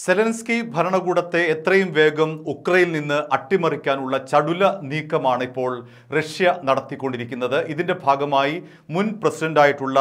Zelensky ഭരണകൂടത്തെ എത്രയും വേഗം ഉക്രൈനിൽ നിന്ന് അട്ടിമറിക്കാനുള്ള ചടുല നീക്കമാണ് ഇപ്പോൾ റഷ്യ നടത്തിക്കൊണ്ടിരിക്കുന്നത് ഇതിൻ്റെ ഭാഗമായി മുൻ പ്രസിഡന്റായിട്ടുള്ള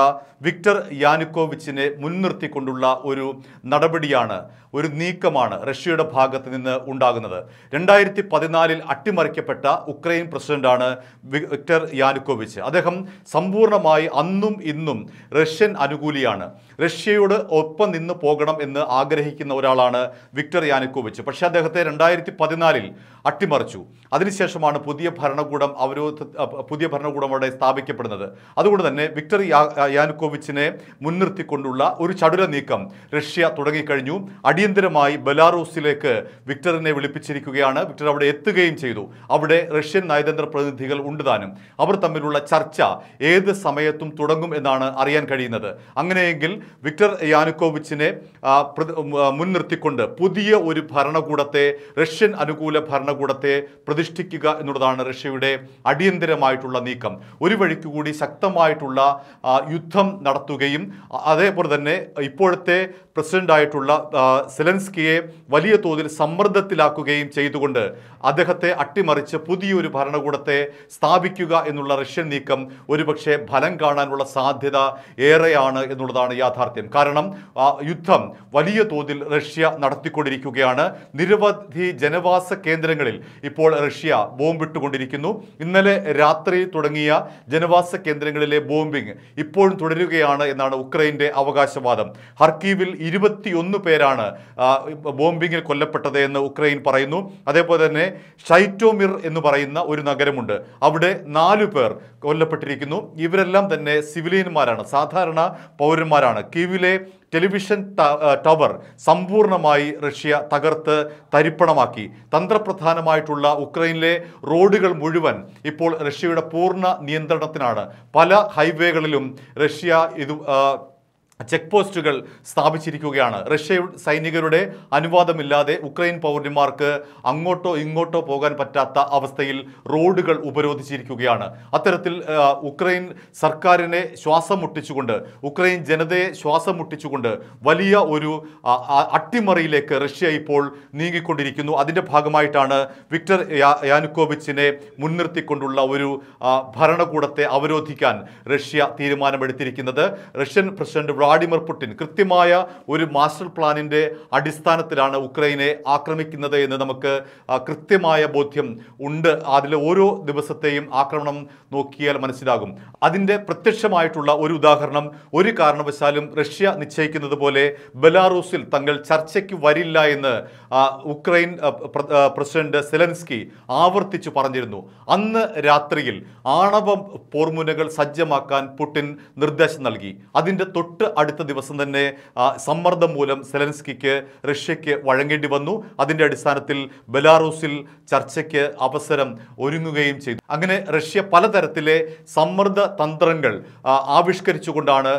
വിക്ടർ യാനുക്കോവിച്ചിനെ മുൻനിർത്തിക്കൊണ്ടുള്ള ഒരു നടപടിയാണ് ഒരു നീക്കമാണ് റഷ്യയുടെ ഭാഗത്ത് നിന്ന് ഉണ്ടാകുന്നത് രണ്ടായിരത്തി പതിനാലിൽ അട്ടിമറിക്കപ്പെട്ട ഉക്രൈൻ പ്രസിഡന്റാണ് വിക്ടർ യാനുക്കോവിച്ച് അദ്ദേഹം സമ്പൂർണ്ണമായി അന്നും ഇന്നും റഷ്യൻ അനുകൂലിയാണ് റഷ്യയോട് ഒപ്പം നിന്ന് പോകണം എന്ന് ആഗ്രഹിക്കുന്ന ഒരാളാണ് ആളാണ് വിക്ടർ യാനുക്കോവിച്ച് പക്ഷേ അദ്ദേഹത്തെ രണ്ടായിരത്തി പതിനാലിൽ അട്ടിമറിച്ചു അതിനുശേഷമാണ് പുതിയ ഭരണകൂടം അവരോധ പുതിയ ഭരണകൂടം അവിടെ സ്ഥാപിക്കപ്പെടുന്നത് അതുകൊണ്ട് തന്നെ വിക്ടർ യാനുക്കോവിച്ചിനെ മുൻനിർത്തിക്കൊണ്ടുള്ള ഒരു ചടുല നീക്കം റഷ്യ തുടങ്ങിക്കഴിഞ്ഞു അടിയന്തരമായി ബലാറൂസിലേക്ക് വിക്ടറിനെ വിളിപ്പിച്ചിരിക്കുകയാണ് വിക്ടർ അവിടെ എത്തുകയും ചെയ്തു അവിടെ റഷ്യൻ നയതന്ത്ര പ്രതിനിധികൾ ഉണ്ടുതാനും അവർ തമ്മിലുള്ള ചർച്ച ഏത് സമയത്തും തുടങ്ങും എന്നാണ് അറിയാൻ കഴിയുന്നത് അങ്ങനെയെങ്കിൽ വിക്ടർ യാനുക്കോവിച്ചിനെ മുൻനിർത്തിക്കൊണ്ട് പുതിയ ഒരു ഭരണകൂടത്തെ റഷ്യൻ അനുകൂല ഭരണ ഭരണകൂടത്തെ പ്രതിഷ്ഠിക്കുക എന്നുള്ളതാണ് റഷ്യയുടെ അടിയന്തരമായിട്ടുള്ള നീക്കം ഒരു വഴിക്ക് കൂടി ശക്തമായിട്ടുള്ള യുദ്ധം നടത്തുകയും അതേപോലെ തന്നെ ഇപ്പോഴത്തെ പ്രസിഡൻ്റായിട്ടുള്ള സെലൻസ്കിയെ വലിയ തോതിൽ സമ്മർദ്ദത്തിലാക്കുകയും ചെയ്തുകൊണ്ട് അദ്ദേഹത്തെ അട്ടിമറിച്ച് പുതിയൊരു ഭരണകൂടത്തെ സ്ഥാപിക്കുക എന്നുള്ള റഷ്യൻ നീക്കം ഒരുപക്ഷെ ഫലം കാണാനുള്ള സാധ്യത ഏറെയാണ് എന്നുള്ളതാണ് യാഥാർത്ഥ്യം കാരണം യുദ്ധം വലിയ തോതിൽ റഷ്യ നടത്തിക്കൊണ്ടിരിക്കുകയാണ് നിരവധി ജനവാസ കേന്ദ്രങ്ങൾ കേന്ദ്രങ്ങളിൽ ഇപ്പോൾ റഷ്യ ബോംബിട്ടുകൊണ്ടിരിക്കുന്നു ഇന്നലെ രാത്രി തുടങ്ങിയ ജനവാസ കേന്ദ്രങ്ങളിലെ ബോംബിംഗ് ഇപ്പോഴും തുടരുകയാണ് എന്നാണ് ഉക്രൈൻ്റെ അവകാശവാദം ഹർക്കീവിൽ ഇരുപത്തിയൊന്ന് പേരാണ് ബോംബിങ്ങിൽ കൊല്ലപ്പെട്ടത് എന്ന് ഉക്രൈൻ പറയുന്നു അതേപോലെ തന്നെ ഷൈറ്റോമിർ എന്ന് പറയുന്ന ഒരു നഗരമുണ്ട് അവിടെ നാലു പേർ കൊല്ലപ്പെട്ടിരിക്കുന്നു ഇവരെല്ലാം തന്നെ സിവിലിയന്മാരാണ് സാധാരണ പൗരന്മാരാണ് കീവിലെ ടെലിവിഷൻ ടവർ സമ്പൂർണ്ണമായി റഷ്യ തകർത്ത് തരിപ്പണമാക്കി തന്ത്രപ്രധാനമായിട്ടുള്ള ഉക്രൈനിലെ റോഡുകൾ മുഴുവൻ ഇപ്പോൾ റഷ്യയുടെ പൂർണ്ണ നിയന്ത്രണത്തിനാണ് പല ഹൈവേകളിലും റഷ്യ ഇത് ചെക്ക് പോസ്റ്റുകൾ സ്ഥാപിച്ചിരിക്കുകയാണ് റഷ്യ സൈനികരുടെ അനുവാദമില്ലാതെ ഉക്രൈൻ പൗരന്മാർക്ക് അങ്ങോട്ടോ ഇങ്ങോട്ടോ പോകാൻ പറ്റാത്ത അവസ്ഥയിൽ റോഡുകൾ ഉപരോധിച്ചിരിക്കുകയാണ് അത്തരത്തിൽ ഉക്രൈൻ സർക്കാരിനെ ശ്വാസം മുട്ടിച്ചുകൊണ്ട് ഉക്രൈൻ ജനതയെ ശ്വാസം മുട്ടിച്ചുകൊണ്ട് വലിയ ഒരു അട്ടിമറിയിലേക്ക് റഷ്യ ഇപ്പോൾ നീങ്ങിക്കൊണ്ടിരിക്കുന്നു അതിൻ്റെ ഭാഗമായിട്ടാണ് വിക്ടർ യാനുക്കോവിച്ചിനെ മുൻനിർത്തിക്കൊണ്ടുള്ള ഒരു ഭരണകൂടത്തെ അവരോധിക്കാൻ റഷ്യ തീരുമാനമെടുത്തിരിക്കുന്നത് റഷ്യൻ പ്രസിഡന്റ് വ്ളാഡിമിർ പുടിൻ കൃത്യമായ ഒരു മാസ്റ്റർ പ്ലാനിൻ്റെ അടിസ്ഥാനത്തിലാണ് ഉക്രൈനെ ആക്രമിക്കുന്നത് എന്ന് നമുക്ക് കൃത്യമായ ബോധ്യം ഉണ്ട് അതിലെ ഓരോ ദിവസത്തെയും ആക്രമണം നോക്കിയാൽ മനസ്സിലാകും അതിൻ്റെ പ്രത്യക്ഷമായിട്ടുള്ള ഒരു ഉദാഹരണം ഒരു കാരണവശാലും റഷ്യ നിശ്ചയിക്കുന്നത് പോലെ ബെലാറൂസിൽ തങ്ങൾ ചർച്ചയ്ക്ക് വരില്ല എന്ന് ഉക്രൈൻ പ്രസിഡന്റ് സെലൻസ്കി ആവർത്തിച്ചു പറഞ്ഞിരുന്നു അന്ന് രാത്രിയിൽ ആണവ പോർമുനകൾ സജ്ജമാക്കാൻ പുടിൻ നിർദ്ദേശം നൽകി അതിൻ്റെ തൊട്ട് അടുത്ത ദിവസം തന്നെ സമ്മർദ്ദം മൂലം സെലൻസ്കിക്ക് റഷ്യയ്ക്ക് വഴങ്ങേണ്ടി വന്നു അതിൻ്റെ അടിസ്ഥാനത്തിൽ ബെലാറൂസിൽ ചർച്ചയ്ക്ക് അവസരം ഒരുങ്ങുകയും ചെയ്തു അങ്ങനെ റഷ്യ പലതരത്തിലെ സമ്മർദ്ദ തന്ത്രങ്ങൾ ആവിഷ്കരിച്ചുകൊണ്ടാണ്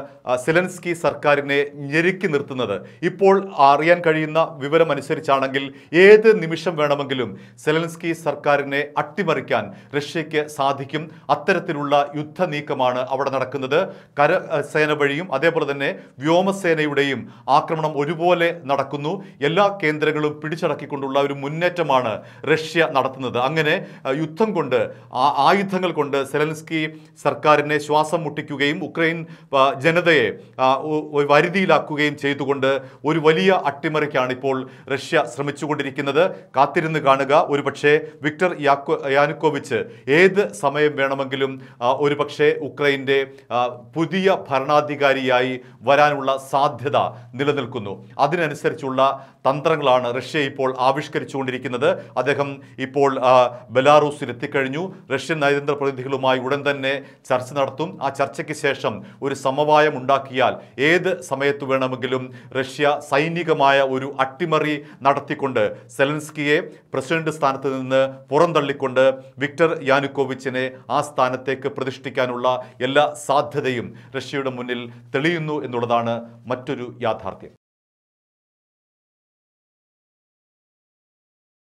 സെലൻസ്കി സർക്കാരിനെ ഞെരുക്കി നിർത്തുന്നത് ഇപ്പോൾ അറിയാൻ കഴിയുന്ന വിവരമനുസരിച്ചാണെങ്കിൽ ഏത് നിമിഷം വേണമെങ്കിലും സെലൻസ്കി സർക്കാരിനെ അട്ടിമറിക്കാൻ റഷ്യയ്ക്ക് സാധിക്കും അത്തരത്തിലുള്ള യുദ്ധ നീക്കമാണ് അവിടെ നടക്കുന്നത് കരസേന വഴിയും അതേപോലെ തന്നെ തന്നെ വ്യോമസേനയുടെയും ആക്രമണം ഒരുപോലെ നടക്കുന്നു എല്ലാ കേന്ദ്രങ്ങളും പിടിച്ചടക്കിക്കൊണ്ടുള്ള ഒരു മുന്നേറ്റമാണ് റഷ്യ നടത്തുന്നത് അങ്ങനെ യുദ്ധം കൊണ്ട് ആയുധങ്ങൾ കൊണ്ട് സെലൻസ്കി സർക്കാരിനെ ശ്വാസം മുട്ടിക്കുകയും ഉക്രൈൻ ജനതയെ വരുതിയിലാക്കുകയും ചെയ്തുകൊണ്ട് ഒരു വലിയ അട്ടിമറിക്കാണ് ഇപ്പോൾ റഷ്യ ശ്രമിച്ചുകൊണ്ടിരിക്കുന്നത് കാത്തിരുന്ന് കാണുക ഒരുപക്ഷെ വിക്ടർ യാനുക്കോവിച്ച് ഏത് സമയം വേണമെങ്കിലും ഒരുപക്ഷെ ഉക്രൈൻ്റെ പുതിയ ഭരണാധികാരിയായി വരാനുള്ള സാധ്യത നിലനിൽക്കുന്നു അതിനനുസരിച്ചുള്ള തന്ത്രങ്ങളാണ് റഷ്യ ഇപ്പോൾ ആവിഷ്കരിച്ചുകൊണ്ടിരിക്കുന്നത് അദ്ദേഹം ഇപ്പോൾ ബലാറൂസിൽ എത്തിക്കഴിഞ്ഞു റഷ്യൻ നയതന്ത്ര പ്രതിനിധികളുമായി ഉടൻ തന്നെ ചർച്ച നടത്തും ആ ചർച്ചയ്ക്ക് ശേഷം ഒരു സമവായം ഉണ്ടാക്കിയാൽ ഏത് സമയത്ത് വേണമെങ്കിലും റഷ്യ സൈനികമായ ഒരു അട്ടിമറി നടത്തിക്കൊണ്ട് സെലൻസ്കിയെ പ്രസിഡന്റ് സ്ഥാനത്ത് നിന്ന് പുറന്തള്ളിക്കൊണ്ട് വിക്ടർ യാനുക്കോവിച്ചിനെ ആ സ്ഥാനത്തേക്ക് പ്രതിഷ്ഠിക്കാനുള്ള എല്ലാ സാധ്യതയും റഷ്യയുടെ മുന്നിൽ തെളിയുന്നു എന്നുള്ളതാണ് മറ്റൊരു യാഥാർത്ഥ്യം